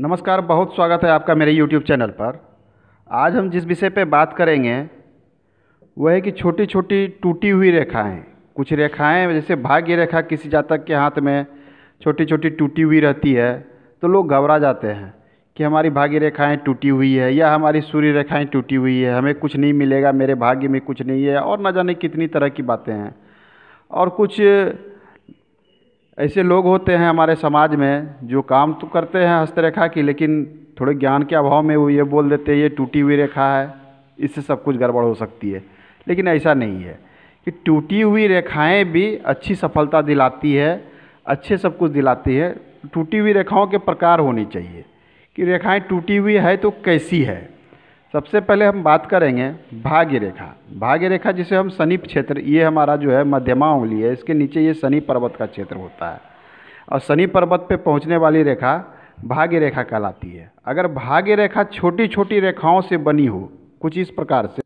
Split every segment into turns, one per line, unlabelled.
नमस्कार बहुत स्वागत है आपका मेरे यूट्यूब चैनल पर आज हम जिस विषय पर बात करेंगे वह है कि छोटी छोटी टूटी हुई रेखाएं कुछ रेखाएं जैसे भाग्य रेखा किसी जातक के हाथ में छोटी छोटी टूटी हुई रहती है तो लोग घबरा जाते हैं कि हमारी भाग्य रेखाएं टूटी हुई है या हमारी सूर्य रेखाएँ टूटी हुई है हमें कुछ नहीं मिलेगा मेरे भाग्य में कुछ नहीं है और ना जाने कितनी तरह की बातें हैं और कुछ ऐसे लोग होते हैं हमारे समाज में जो काम तो करते हैं हस्तरेखा की लेकिन थोड़े ज्ञान के अभाव में वो ये बोल देते हैं ये टूटी हुई रेखा है इससे सब कुछ गड़बड़ हो सकती है लेकिन ऐसा नहीं है कि टूटी हुई रेखाएं भी अच्छी सफलता दिलाती है अच्छे सब कुछ दिलाती है टूटी हुई रेखाओं के प्रकार होनी चाहिए कि रेखाएं टूटी हुई है तो कैसी है सबसे पहले हम बात करेंगे भाग्य रेखा भाग्य रेखा जिसे हम शनि क्षेत्र ये हमारा जो है मध्यमा उंगली है इसके नीचे ये शनि पर्वत का क्षेत्र होता है और शनि पर्वत पे पहुंचने वाली रेखा भाग्य रेखा कहलाती है अगर भाग्य रेखा छोटी छोटी रेखाओं से बनी हो कुछ इस प्रकार से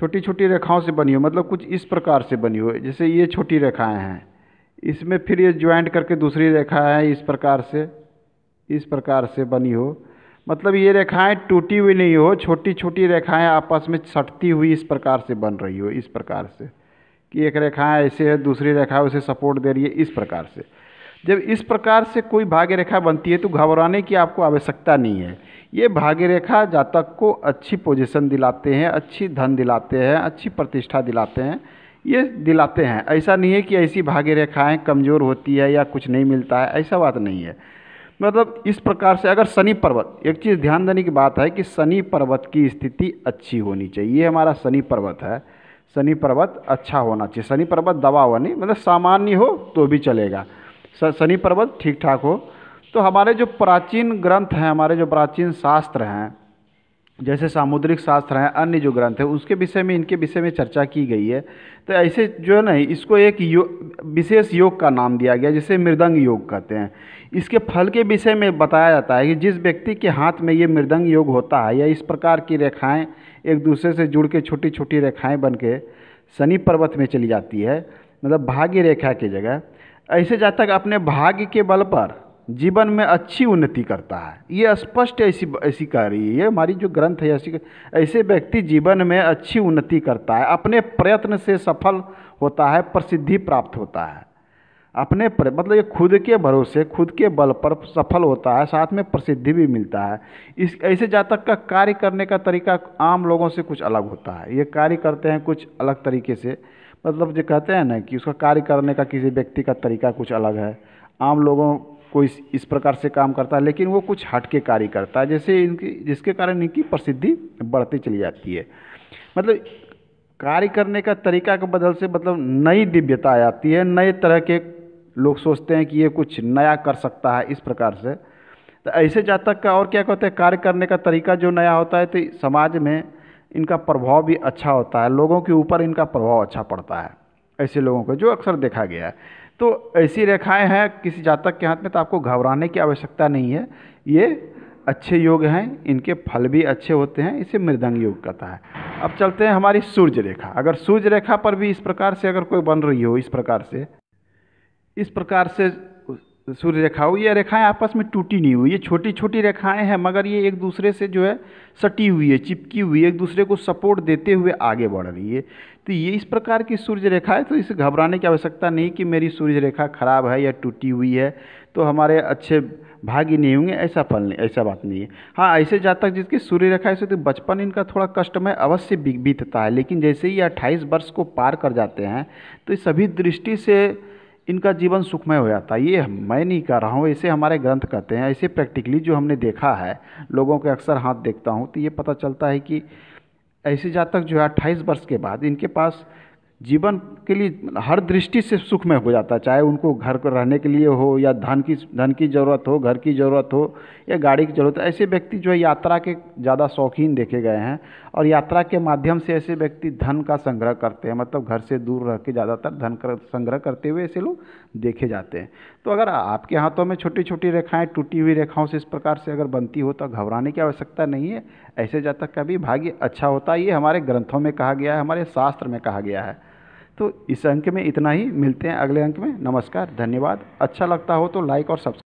छोटी छोटी रेखाओं से बनी हो मतलब कुछ इस प्रकार से बनी हो जैसे ये छोटी रेखाएँ हैं इसमें फिर ये ज्वाइंट करके दूसरी रेखाएँ इस प्रकार से इस प्रकार से बनी हो मतलब ये रेखाएं टूटी हुई नहीं हो छोटी छोटी रेखाएं आपस में सटती हुई इस प्रकार से बन रही हो इस प्रकार से कि एक रेखाएं ऐसे है दूसरी रेखा उसे सपोर्ट दे रही है इस प्रकार से जब इस प्रकार से कोई भाग्य रेखा बनती है तो घबराने की आपको आवश्यकता नहीं है ये भाग्य रेखा जातक को अच्छी पोजिशन दिलाते हैं अच्छी धन दिलाते हैं अच्छी प्रतिष्ठा दिलाते हैं ये दिलाते हैं ऐसा नहीं है कि ऐसी भाग्य रेखाएँ कमज़ोर होती है या कुछ नहीं मिलता है ऐसा बात नहीं है मतलब इस प्रकार से अगर शनि पर्वत एक चीज़ ध्यान देने की बात है कि शनि पर्वत की स्थिति अच्छी होनी चाहिए ये हमारा शनि पर्वत है शनि पर्वत अच्छा होना चाहिए शनि पर्वत दबा हुआ नहीं मतलब सामान्य हो तो भी चलेगा शनि पर्वत ठीक ठाक हो तो हमारे जो प्राचीन ग्रंथ हैं हमारे जो प्राचीन शास्त्र हैं जैसे सामुद्रिक शास्त्र हैं अन्य जो ग्रंथ हैं उसके विषय में इनके विषय में चर्चा की गई है तो ऐसे जो है ना इसको एक विशेष योग का नाम दिया गया जिसे मृदंग योग कहते हैं इसके फल के विषय में बताया जाता है कि जिस व्यक्ति के हाथ में ये मृदंग योग होता है या इस प्रकार की रेखाएं एक दूसरे से जुड़ के छोटी छोटी रेखाएं बन के शनि पर्वत में चली जाती है मतलब भाग्य रेखा की जगह ऐसे जातक अपने भाग्य के बल पर जीवन में अच्छी उन्नति करता है ये स्पष्ट ऐसी ऐसी कह रही है ये हमारी जो ग्रंथ है ऐसी ऐसे व्यक्ति जीवन में अच्छी उन्नति करता है अपने प्रयत्न से सफल होता है प्रसिद्धि प्राप्त होता है अपने पर मतलब ये खुद के भरोसे खुद के बल पर सफल होता है साथ में प्रसिद्धि भी मिलता है इस ऐसे जातक का कार्य करने का तरीका आम लोगों से कुछ अलग होता है ये कार्य करते हैं कुछ अलग तरीके से मतलब जो कहते हैं ना कि उसका कार्य करने का किसी व्यक्ति का तरीका कुछ अलग है आम लोगों को इस इस प्रकार से काम करता है लेकिन वो कुछ हट के कार्य करता है जैसे इनकी जिसके कारण इनकी प्रसिद्धि बढ़ती चली जाती है मतलब कार्य करने का तरीका के बदल से मतलब नई दिव्यता आती है नए तरह के लोग सोचते हैं कि ये कुछ नया कर सकता है इस प्रकार से तो ऐसे जातक का और क्या कहते हैं कार्य करने का तरीका जो नया होता है तो समाज में इनका प्रभाव भी अच्छा होता है लोगों के ऊपर इनका प्रभाव अच्छा पड़ता है ऐसे लोगों को जो अक्सर देखा गया है तो ऐसी रेखाएं हैं किसी जातक के हाथ में तो आपको घबराने की आवश्यकता नहीं है ये अच्छे योग हैं इनके फल भी अच्छे होते हैं इसे मृदंग योग कहता है अब चलते हैं हमारी सूर्य रेखा अगर सूर्य रेखा पर भी इस प्रकार से अगर कोई बन रही हो इस प्रकार से इस प्रकार से सूर्य रेखा हो ये रेखाएं आपस में टूटी नहीं हुई ये छोटी छोटी रेखाएं हैं मगर ये एक दूसरे से जो है सटी हुई है चिपकी हुई है एक दूसरे को सपोर्ट देते हुए आगे बढ़ रही है तो ये इस प्रकार की सूर्य रेखा है तो इसे घबराने की आवश्यकता नहीं कि मेरी सूर्य रेखा खराब है या टूटी हुई है तो हमारे अच्छे भागी नहीं होंगे ऐसा फल नहीं ऐसा बात नहीं है हाँ ऐसे जातक जिसकी सूर्य रेखा ऐसे तो बचपन इनका थोड़ा कष्टमय अवश्य बीतता है लेकिन जैसे ही अट्ठाईस वर्ष को पार कर जाते हैं तो सभी दृष्टि से इनका जीवन सुखमय हो जाता है ये मैं नहीं कह रहा हूँ ऐसे हमारे ग्रंथ कहते हैं ऐसे प्रैक्टिकली जो हमने देखा है लोगों के अक्सर हाथ देखता हूँ तो ये पता चलता है कि ऐसे जातक जो है अट्ठाईस वर्ष के बाद इनके पास जीवन के लिए हर दृष्टि से सुखमय हो जाता है चाहे उनको घर को रहने के लिए हो या धन की धन की ज़रूरत हो घर की ज़रूरत हो या गाड़ी की ज़रूरत हो ऐसे व्यक्ति जो है यात्रा के ज़्यादा शौकीन देखे गए हैं और यात्रा के माध्यम से ऐसे व्यक्ति धन का संग्रह करते हैं मतलब घर से दूर रह के ज़्यादातर धन कर, संग्रह करते हुए ऐसे लोग देखे जाते हैं तो अगर आपके हाथों में छोटी छोटी रेखाएँ टूटी हुई रेखाओं से इस प्रकार से अगर बनती हो तो घबराने की आवश्यकता नहीं है ऐसे जातक का भी भाग्य अच्छा होता है ये हमारे ग्रंथों में कहा गया है हमारे शास्त्र में कहा गया है तो इस अंक में इतना ही मिलते हैं अगले अंक में नमस्कार धन्यवाद अच्छा लगता हो तो लाइक और सब्सक्राइब